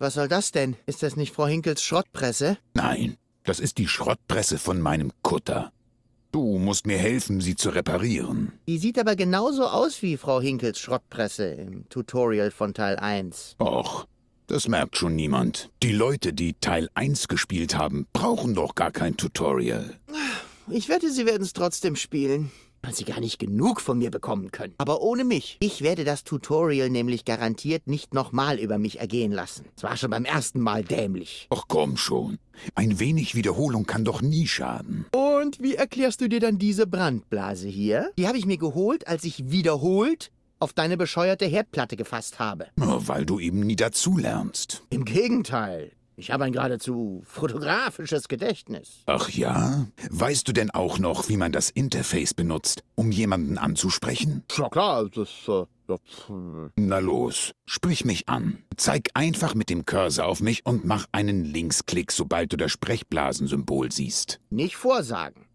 Was soll das denn? Ist das nicht Frau Hinkels Schrottpresse? Nein, das ist die Schrottpresse von meinem Kutter. Du musst mir helfen, sie zu reparieren. Die sieht aber genauso aus wie Frau Hinkels Schrottpresse im Tutorial von Teil 1. Och, das merkt schon niemand. Die Leute, die Teil 1 gespielt haben, brauchen doch gar kein Tutorial. Ich wette, sie werden es trotzdem spielen weil sie gar nicht genug von mir bekommen können. Aber ohne mich. Ich werde das Tutorial nämlich garantiert nicht nochmal über mich ergehen lassen. Es war schon beim ersten Mal dämlich. Ach komm schon. Ein wenig Wiederholung kann doch nie schaden. Und wie erklärst du dir dann diese Brandblase hier? Die habe ich mir geholt, als ich wiederholt auf deine bescheuerte Herdplatte gefasst habe. Nur weil du eben nie dazulernst. Im Gegenteil. Ich habe ein geradezu fotografisches Gedächtnis. Ach ja? Weißt du denn auch noch, wie man das Interface benutzt, um jemanden anzusprechen? Na klar, das... Äh, das Na los, sprich mich an. Zeig einfach mit dem Cursor auf mich und mach einen Linksklick, sobald du das Sprechblasensymbol siehst. Nicht vorsagen.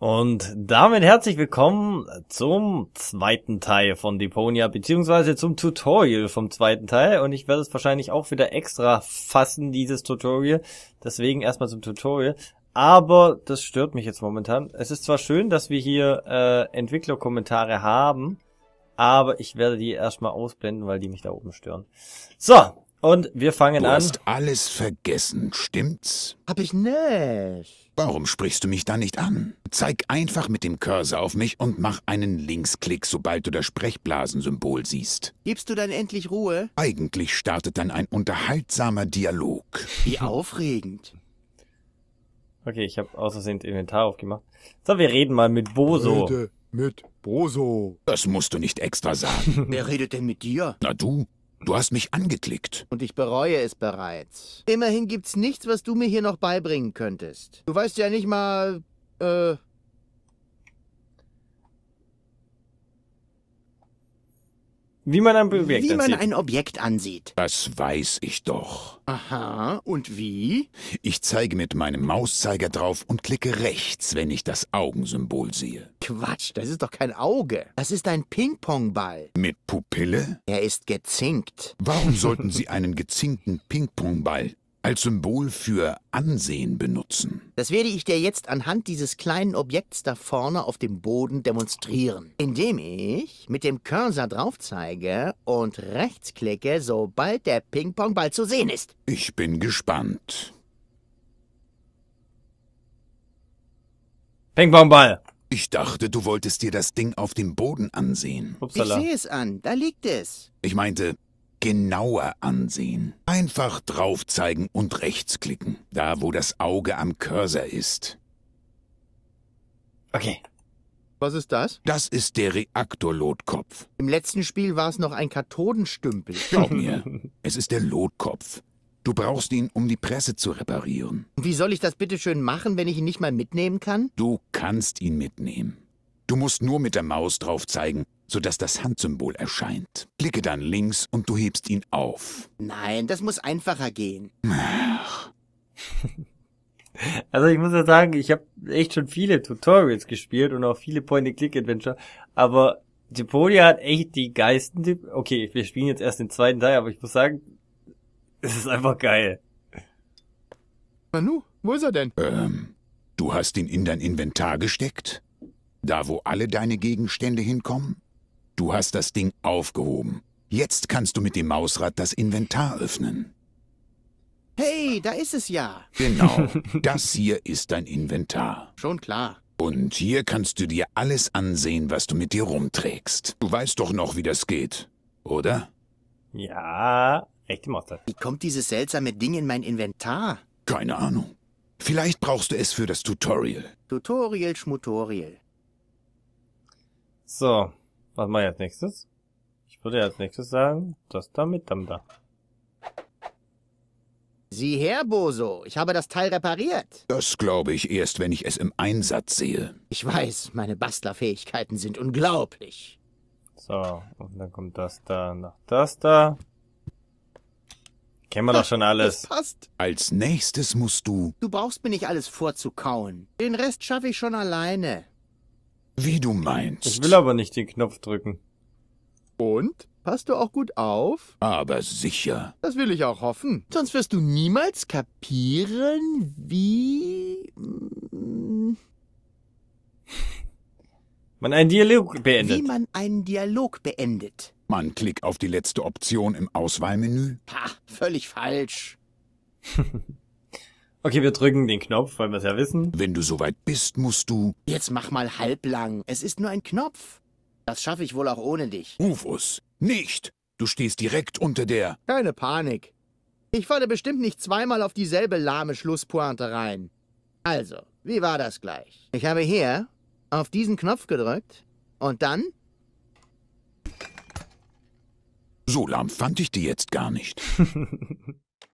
Und damit herzlich willkommen zum zweiten Teil von Deponia, beziehungsweise zum Tutorial vom zweiten Teil. Und ich werde es wahrscheinlich auch wieder extra fassen, dieses Tutorial. Deswegen erstmal zum Tutorial. Aber das stört mich jetzt momentan. Es ist zwar schön, dass wir hier äh, Entwicklerkommentare haben, aber ich werde die erstmal ausblenden, weil die mich da oben stören. So, und wir fangen du an. Du hast alles vergessen, stimmt's? Hab ich nicht. Warum sprichst du mich da nicht an? Zeig einfach mit dem Cursor auf mich und mach einen Linksklick, sobald du das Sprechblasensymbol siehst. Gibst du dann endlich Ruhe? Eigentlich startet dann ein unterhaltsamer Dialog. Wie aufregend. Okay, ich habe außersehend Inventar aufgemacht. So, wir reden mal mit Boso. Rede mit Boso. Das musst du nicht extra sagen. Wer redet denn mit dir? Na du. Du hast mich angeklickt. Und ich bereue es bereits. Immerhin gibt's nichts, was du mir hier noch beibringen könntest. Du weißt ja nicht mal, äh, Wie man ein Objekt Wie man ein Objekt ansieht. Das weiß ich doch. Aha, und wie? Ich zeige mit meinem Mauszeiger drauf und klicke rechts, wenn ich das Augensymbol sehe. Quatsch, das ist doch kein Auge. Das ist ein Ping-Pong-Ball. Mit Pupille? Er ist gezinkt. Warum sollten Sie einen gezinkten Ping-Pong-Ball als Symbol für Ansehen benutzen. Das werde ich dir jetzt anhand dieses kleinen Objekts da vorne auf dem Boden demonstrieren. Indem ich mit dem Cursor drauf zeige und rechtsklicke, sobald der Ping-Pong-Ball zu sehen ist. Ich bin gespannt. Ping-Pong-Ball. Ich dachte, du wolltest dir das Ding auf dem Boden ansehen. Upsala. Ich sehe es an, da liegt es. Ich meinte, genauer ansehen. Einfach drauf zeigen und rechtsklicken, da wo das Auge am Cursor ist. Okay. Was ist das? Das ist der Reaktorlotkopf. Im letzten Spiel war es noch ein Kathodenstümpel. Glaub mir, es ist der Lotkopf. Du brauchst ihn, um die Presse zu reparieren. Wie soll ich das bitte schön machen, wenn ich ihn nicht mal mitnehmen kann? Du kannst ihn mitnehmen. Du musst nur mit der Maus drauf zeigen, sodass das Handsymbol erscheint. Klicke dann links und du hebst ihn auf. Nein, das muss einfacher gehen. Also ich muss ja sagen, ich habe echt schon viele Tutorials gespielt und auch viele Point-and-Click-Adventure, aber Depodia hat echt die geilsten... geisten... Okay, wir spielen jetzt erst den zweiten Teil, aber ich muss sagen, es ist einfach geil. Manu, wo ist er denn? Ähm, du hast ihn in dein Inventar gesteckt? Da, wo alle deine Gegenstände hinkommen? Du hast das Ding aufgehoben. Jetzt kannst du mit dem Mausrad das Inventar öffnen. Hey, da ist es ja. Genau, das hier ist dein Inventar. Schon klar. Und hier kannst du dir alles ansehen, was du mit dir rumträgst. Du weißt doch noch, wie das geht, oder? Ja, rechte Motte. Wie kommt dieses seltsame Ding in mein Inventar? Keine Ahnung. Vielleicht brauchst du es für das Tutorial. Tutorial, Schmutorial. So, was mache ich als nächstes? Ich würde als nächstes sagen, das da mit dem da. Sieh her, Boso, ich habe das Teil repariert. Das glaube ich erst, wenn ich es im Einsatz sehe. Ich weiß, meine Bastlerfähigkeiten sind unglaublich. So, und dann kommt das da, nach das da. Kennen wir doch ah, schon alles. Das passt. Als nächstes musst du... Du brauchst mir nicht alles vorzukauen. Den Rest schaffe ich schon alleine. Wie du meinst. Ich will aber nicht den Knopf drücken. Und? Passt du auch gut auf? Aber sicher. Das will ich auch hoffen. Sonst wirst du niemals kapieren, wie... Man einen Dialog beendet. Wie man einen Dialog beendet. Man klickt auf die letzte Option im Auswahlmenü. Pah, völlig falsch. Okay, wir drücken den Knopf, wollen wir es ja wissen. Wenn du soweit bist, musst du... Jetzt mach mal halblang. Es ist nur ein Knopf. Das schaffe ich wohl auch ohne dich. Rufus, nicht! Du stehst direkt unter der... Keine Panik. Ich falle bestimmt nicht zweimal auf dieselbe lahme Schlusspointe rein. Also, wie war das gleich? Ich habe hier auf diesen Knopf gedrückt und dann... So lahm fand ich die jetzt gar nicht.